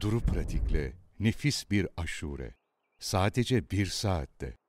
duru pratikle nefis bir aşure. Sadece bir saatte.